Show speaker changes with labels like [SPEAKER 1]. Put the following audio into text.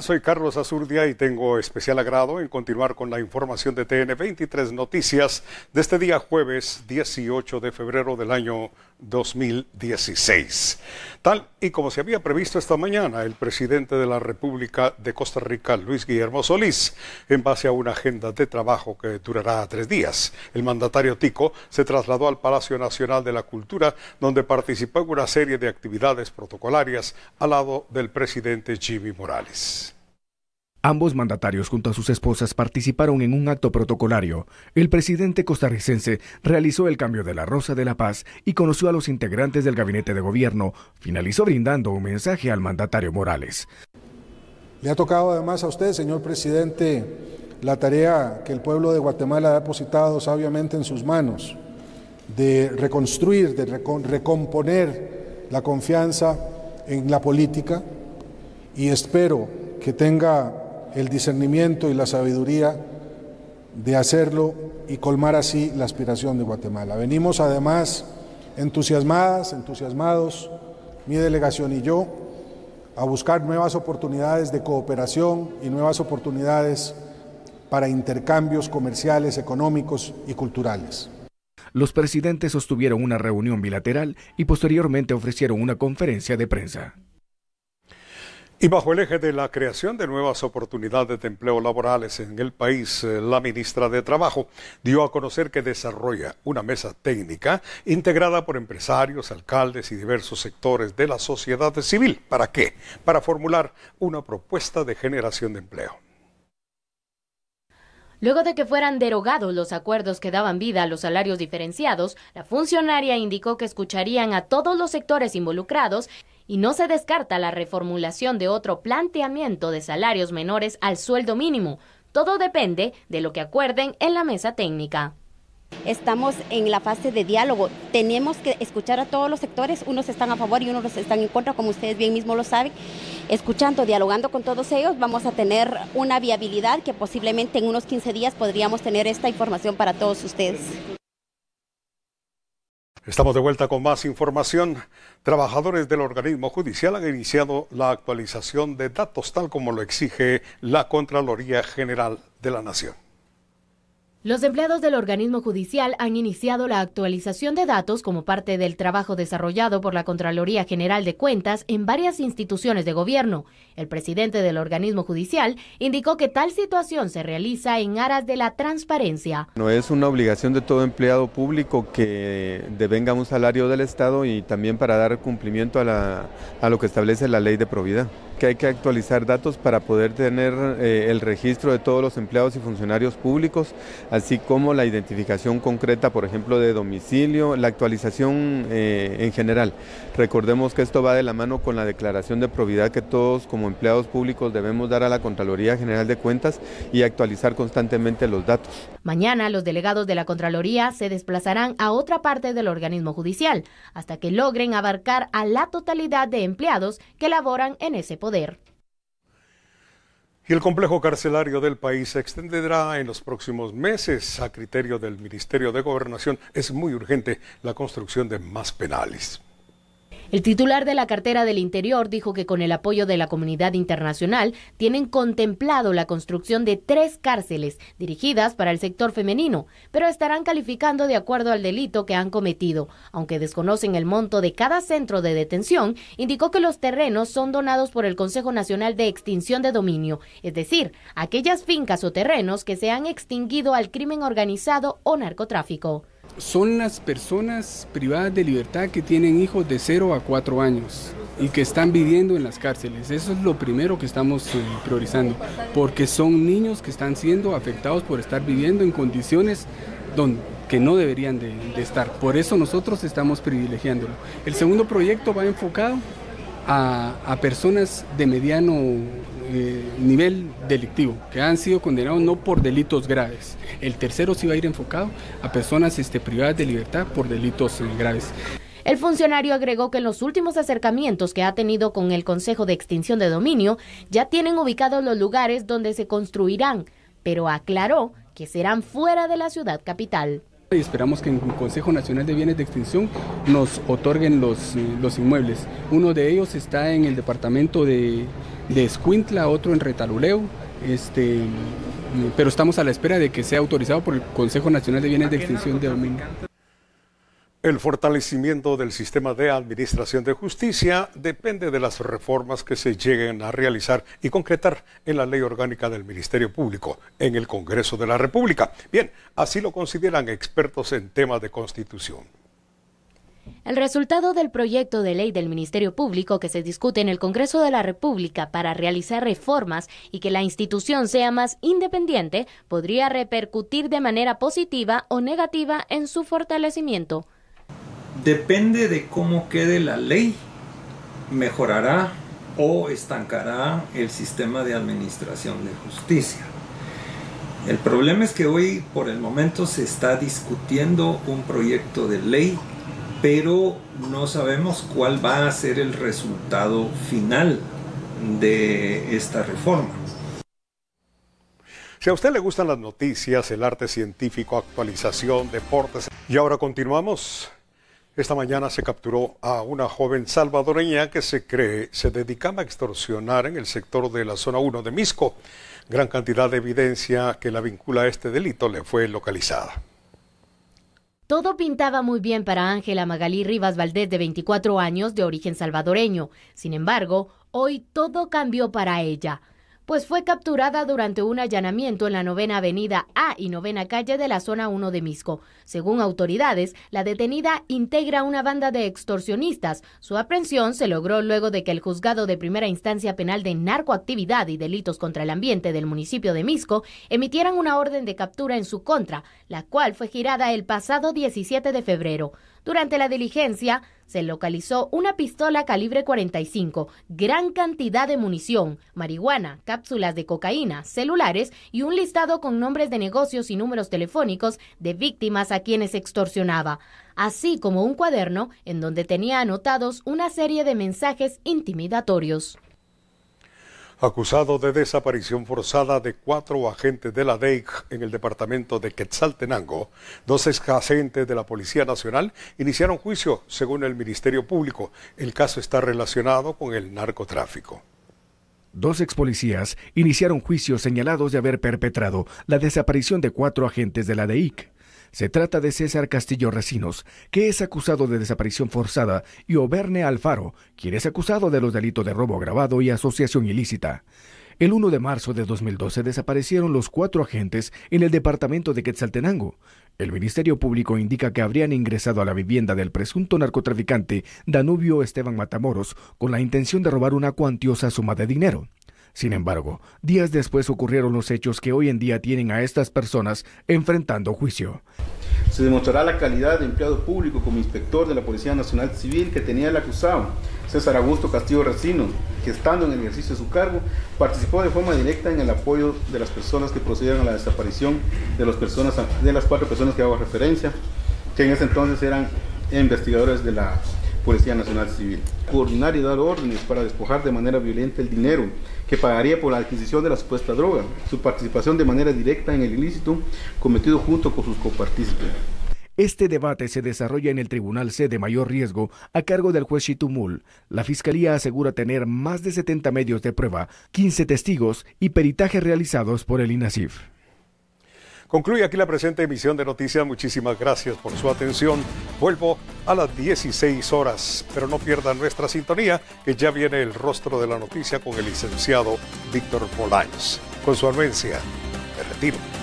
[SPEAKER 1] Soy Carlos Azurdia y tengo especial agrado en continuar con la información de TN23 Noticias de este día jueves 18 de febrero del año 2016. Tal y como se había previsto esta mañana, el presidente de la República de Costa Rica, Luis Guillermo Solís, en base a una agenda de trabajo que durará tres días. El mandatario Tico se trasladó al Palacio Nacional de la Cultura, donde participó en una serie de actividades protocolarias al lado del presidente Jimmy Morales.
[SPEAKER 2] Ambos mandatarios junto a sus esposas participaron en un acto protocolario. El presidente costarricense realizó el cambio de la Rosa de la Paz y conoció a los integrantes del gabinete de gobierno. Finalizó brindando un mensaje al mandatario Morales.
[SPEAKER 1] Le ha tocado además a usted, señor presidente, la tarea que el pueblo de Guatemala ha depositado sabiamente en sus manos, de reconstruir, de recomponer la confianza en la política y espero que tenga el discernimiento y la sabiduría de hacerlo y colmar así la aspiración de Guatemala. Venimos además entusiasmadas, entusiasmados, mi delegación y yo, a buscar nuevas oportunidades de cooperación y nuevas oportunidades para intercambios comerciales, económicos y culturales.
[SPEAKER 2] Los presidentes sostuvieron una reunión bilateral y posteriormente ofrecieron una conferencia de prensa.
[SPEAKER 1] Y bajo el eje de la creación de nuevas oportunidades de empleo laborales en el país, eh, la ministra de Trabajo dio a conocer que desarrolla una mesa técnica integrada por empresarios, alcaldes y diversos sectores de la sociedad civil. ¿Para qué? Para formular una propuesta de generación de empleo.
[SPEAKER 3] Luego de que fueran derogados los acuerdos que daban vida a los salarios diferenciados, la funcionaria indicó que escucharían a todos los sectores involucrados y no se descarta la reformulación de otro planteamiento de salarios menores al sueldo mínimo. Todo depende de lo que acuerden en la mesa técnica. Estamos en la fase de diálogo. Tenemos que escuchar a todos los sectores. Unos están a favor y unos están en contra, como ustedes bien mismo lo saben. Escuchando, dialogando con todos ellos, vamos a tener una viabilidad que posiblemente en unos 15 días podríamos tener esta información para todos ustedes.
[SPEAKER 1] Estamos de vuelta con más información. Trabajadores del organismo judicial han iniciado la actualización de datos tal como lo exige la Contraloría General de la Nación.
[SPEAKER 3] Los empleados del organismo judicial han iniciado la actualización de datos como parte del trabajo desarrollado por la Contraloría General de Cuentas en varias instituciones de gobierno. El presidente del organismo judicial indicó que tal situación se realiza en aras de la transparencia. No
[SPEAKER 2] es una obligación de todo empleado público que devenga un salario del Estado y también para dar cumplimiento a, lo que establece la ley de probidad que hay que actualizar datos para poder tener eh, el registro de todos los empleados y funcionarios públicos así como la identificación concreta, por ejemplo, de domicilio, la actualización eh, en general. Recordemos que esto va de la mano con la declaración de probidad que todos como empleados públicos debemos dar a la Contraloría General de Cuentas y actualizar constantemente los datos.
[SPEAKER 3] Mañana los delegados de la Contraloría se desplazarán a otra parte del organismo judicial hasta que logren abarcar a la totalidad de empleados que laboran en ese poder
[SPEAKER 1] y el complejo carcelario del país se extenderá en los próximos meses. A criterio del Ministerio de Gobernación, es muy urgente la construcción de más penales.
[SPEAKER 3] El titular de la cartera del Interior dijo que con el apoyo de la comunidad internacional tienen contemplado la construcción de tres cárceles dirigidas para el sector femenino, pero estarán calificando de acuerdo al delito que han cometido. Aunque desconocen el monto de cada centro de detención, indicó que los terrenos son donados por el Consejo Nacional de Extinción de Dominio, es decir, aquellas fincas o terrenos que se han extinguido al crimen organizado o narcotráfico
[SPEAKER 4] son las personas privadas de libertad que tienen hijos de 0 a 4 años y que están viviendo en las cárceles. Eso es lo primero que estamos eh, priorizando, porque son niños que están siendo afectados por estar viviendo en condiciones donde, que no deberían de, estar. Por eso nosotros estamos privilegiándolo. El segundo proyecto va enfocado a, a, personas de mediano eh, nivel delictivo, que han sido condenados no por delitos graves. El tercero sí va a ir enfocado a personas este, privadas de libertad por delitos eh, graves.
[SPEAKER 3] El funcionario agregó que en los últimos acercamientos que ha tenido con el Consejo de Extinción de Dominio ya tienen ubicados los lugares donde se construirán, pero aclaró que serán fuera de la ciudad capital.
[SPEAKER 4] Y esperamos que en el Consejo Nacional de Bienes de Extinción nos otorguen los, eh, los inmuebles. Uno de ellos está en el departamento de, de Escuintla, otro en Retaluleo, Este, pero estamos a la espera de que sea autorizado por el Consejo Nacional de Bienes de Extinción de Domingo.
[SPEAKER 1] El fortalecimiento del sistema de administración de justicia depende de las reformas que se lleguen a realizar y concretar en la ley orgánica del Ministerio Público en el Congreso de la República. Bien, así lo consideran expertos en temas de constitución.
[SPEAKER 3] El resultado del proyecto de ley del Ministerio Público que se discute en el Congreso de la República para realizar reformas y que la institución sea más independiente podría repercutir de manera positiva o negativa en su fortalecimiento
[SPEAKER 1] Depende de cómo quede la ley, mejorará o estancará el sistema de administración de justicia. El problema es que hoy por el momento se está discutiendo un proyecto de ley, pero no sabemos cuál va a ser el resultado final de esta reforma. Si a usted le gustan las noticias, el arte científico, actualización, deportes... Y ahora continuamos. Esta mañana se capturó a una joven salvadoreña que se cree se dedicaba a extorsionar en el sector de la zona 1 de Misco. Gran cantidad de evidencia que la vincula a este delito le fue localizada.
[SPEAKER 3] Todo pintaba muy bien para Ángela Magalí Rivas Valdés, de 24 años, de origen salvadoreño. Sin embargo, hoy todo cambió para ella pues fue capturada durante un allanamiento en la novena avenida A y novena calle de la zona 1 de Misco. Según autoridades, la detenida integra una banda de extorsionistas. Su aprehensión se logró luego de que el juzgado de primera instancia penal de narcoactividad y delitos contra el ambiente del municipio de Misco emitieran una orden de captura en su contra, la cual fue girada el pasado 17 de febrero. Durante la diligencia, se localizó una pistola calibre 45, gran cantidad de munición, marihuana, cápsulas de cocaína, celulares y un listado con nombres de negocios y números telefónicos de víctimas a quienes extorsionaba, así como un cuaderno en donde tenía anotados una serie de mensajes intimidatorios
[SPEAKER 1] acusado de desaparición forzada de cuatro agentes de la DEIC en el departamento de Quetzaltenango. Dos exagentes de la Policía Nacional iniciaron juicio, según el Ministerio Público. El caso está relacionado con el narcotráfico.
[SPEAKER 2] Dos expolicías iniciaron juicios señalados de haber perpetrado la desaparición de cuatro agentes de la DEIC se trata de César Castillo Recinos, que es acusado de desaparición forzada, y Oberne Alfaro, quien es acusado de los delitos de robo agravado y asociación ilícita. El 1 de marzo de 2012 desaparecieron los cuatro agentes en el departamento de Quetzaltenango. El Ministerio Público indica que habrían ingresado a la vivienda del presunto narcotraficante Danubio Esteban Matamoros con la intención de robar una cuantiosa suma de dinero. Sin embargo, días después ocurrieron los hechos que hoy en día tienen a estas personas enfrentando juicio.
[SPEAKER 1] Se demostrará la calidad de empleado público como inspector de la Policía Nacional Civil que tenía el acusado, César Augusto Castillo Recino, que estando en el ejercicio de su cargo, participó de forma directa en el apoyo de las personas que procedieron a la desaparición de las, de las cuatro personas que hago referencia, que en ese entonces eran investigadores de la Policía Nacional Civil. Coordinar y dar órdenes para despojar de manera violenta el dinero que pagaría por la adquisición de la supuesta droga, su participación de manera directa en el ilícito cometido junto con sus copartícipes.
[SPEAKER 2] Este debate se desarrolla en el Tribunal C de Mayor Riesgo a cargo del juez Chitumul. La Fiscalía asegura tener más de 70 medios de prueba, 15 testigos y peritajes realizados por el INASIF.
[SPEAKER 1] Concluye aquí la presente emisión de noticias. Muchísimas gracias por su atención. Vuelvo a las 16 horas, pero no pierdan nuestra sintonía, que ya viene el rostro de la noticia con el licenciado Víctor Bolaños. Con su anuencia, me retiro.